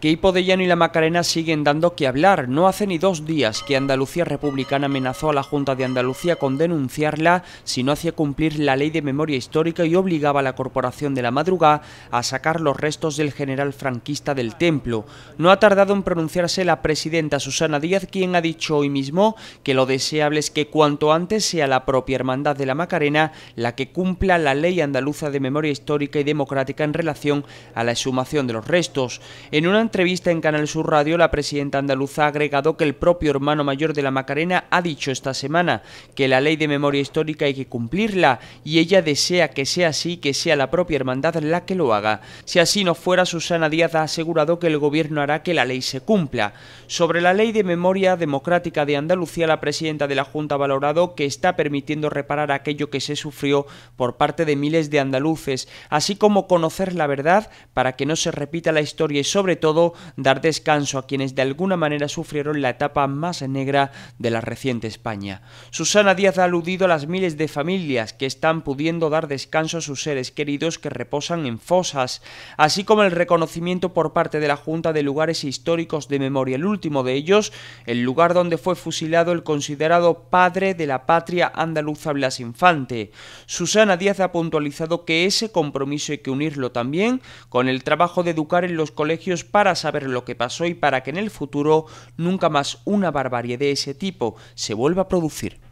Que de Llano y la Macarena siguen dando que hablar. No hace ni dos días que Andalucía Republicana amenazó a la Junta de Andalucía con denunciarla si no hacía cumplir la ley de memoria histórica y obligaba a la Corporación de la Madrugá a sacar los restos del general franquista del templo. No ha tardado en pronunciarse la presidenta Susana Díaz, quien ha dicho hoy mismo que lo deseable es que cuanto antes sea la propia Hermandad de la Macarena la que cumpla la ley andaluza de memoria histórica y democrática en relación a la exhumación de los restos. En una entrevista en Canal Sur Radio, la presidenta andaluza ha agregado que el propio hermano mayor de la Macarena ha dicho esta semana que la ley de memoria histórica hay que cumplirla y ella desea que sea así, que sea la propia hermandad la que lo haga. Si así no fuera, Susana Díaz ha asegurado que el gobierno hará que la ley se cumpla. Sobre la ley de memoria democrática de Andalucía, la presidenta de la Junta ha valorado que está permitiendo reparar aquello que se sufrió por parte de miles de andaluces, así como conocer la verdad para que no se repita la historia y sobre todo dar descanso a quienes de alguna manera sufrieron la etapa más negra de la reciente España. Susana Díaz ha aludido a las miles de familias que están pudiendo dar descanso a sus seres queridos que reposan en fosas, así como el reconocimiento por parte de la Junta de Lugares Históricos de Memoria, el último de ellos, el lugar donde fue fusilado el considerado padre de la patria andaluza Blas Infante. Susana Díaz ha puntualizado que ese compromiso hay que unirlo también con el trabajo de educar en los colegios para saber lo que pasó y para que en el futuro nunca más una barbarie de ese tipo se vuelva a producir.